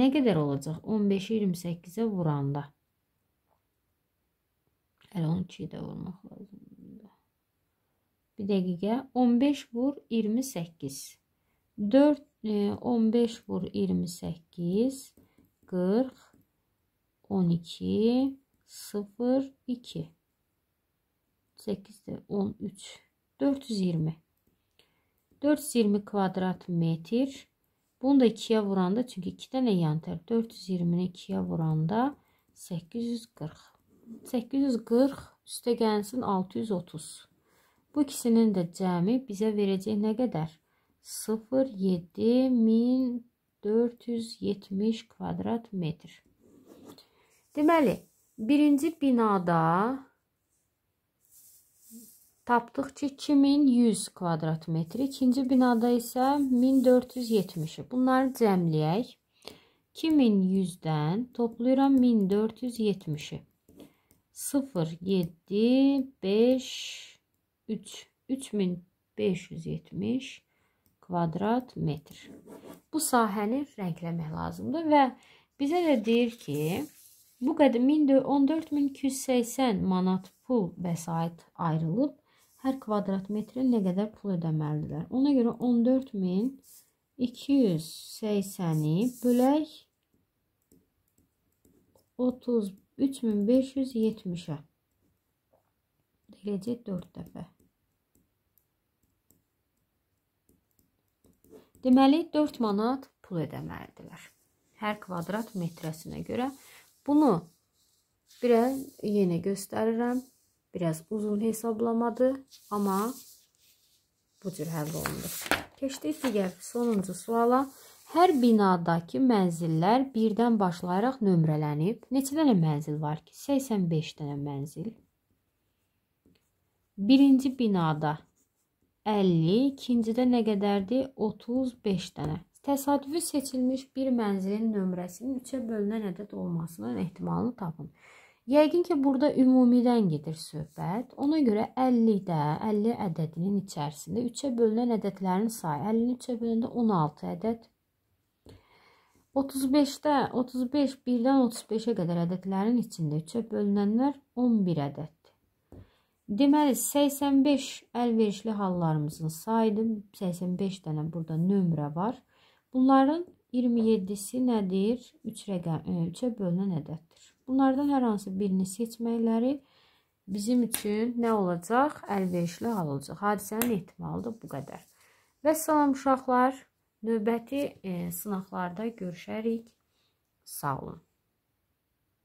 Nə qədər olacaq? 15-i 28-ə vuranda. Hələ 12-yi də vurmaq lazımdır. Bir dəqiqə. 15 vur 28. 4, 15 vur 28, 40, 12, 0, 2. 8 də 13. 420. 420 kvadrat metr. Bunu da 2-yə vuranda, çünki 2 dənə yan tər. 420-ni 2-yə vuranda 840. 840 üstə gəlsin 630. Bu ikisinin də cəmi bizə verəcək nə qədər? 07470 kvadrat metr. Deməli, birinci binada tapdıq ki 2100 kvadrat metr, ikinci binada isə 1470-i. Bunları cəmləyək. 2100-dən toplayıram 1470-i. 0 7 5 3 3570 kvadrat metr. Bu sahəni rəngləmək lazımdır və bizə də deyir ki, bu qədər 14280 manat pul vəsait ayrılıb hər kvadrat metrə nə qədər pul ödəməlidirlər. Ona görə 14280-i bölək 35 3570-ə eləcək 4 dəfə. Deməli, 4 manat pul edəməlidirlər. Hər kvadrat metrəsinə görə. Bunu biraz yenə göstərirəm. Biraz uzun hesablamadır, amma bu cür həll olunur. Keçdik digər sonuncu suala. Hər binadakı mənzillər birdən başlayaraq nömrələnib. Neçə dənə mənzil var ki? 85 dənə mənzil. Birinci binada 50, ikincidə nə qədərdir? 35 dənə. Təsadüfi seçilmiş bir mənzilin nömrəsinin 3-ə bölünən ədəd olmasının ehtimalını tapın. Yəqin ki, burada ümumidən gedir söhbət. Ona görə 50-də 50 ədədinin içərisində 3-ə bölünən ədədlərin sayı 50-nin 3-ə böləndə 16 ədəd 35-də 35 1-dən 35-ə qədər ədədlərin içində 3-ə bölünənlər 11 ədəddir. Deməli 85 əlverişli hallarımızın sayıdır. 85 dənə burada nömrə var. Bunların 27-si nədir? 3 rəqəm 3-ə e, bölünən ədəddir. Bunlardan hər hansı birini seçməkləri bizim üçün nə olacaq? Əlverişli hal olacaq. Hadisənin ehtimalıdır bu qədər. Və salam uşaqlar. Növbəti e, sınaqlarda görüşərik. Sağ olun.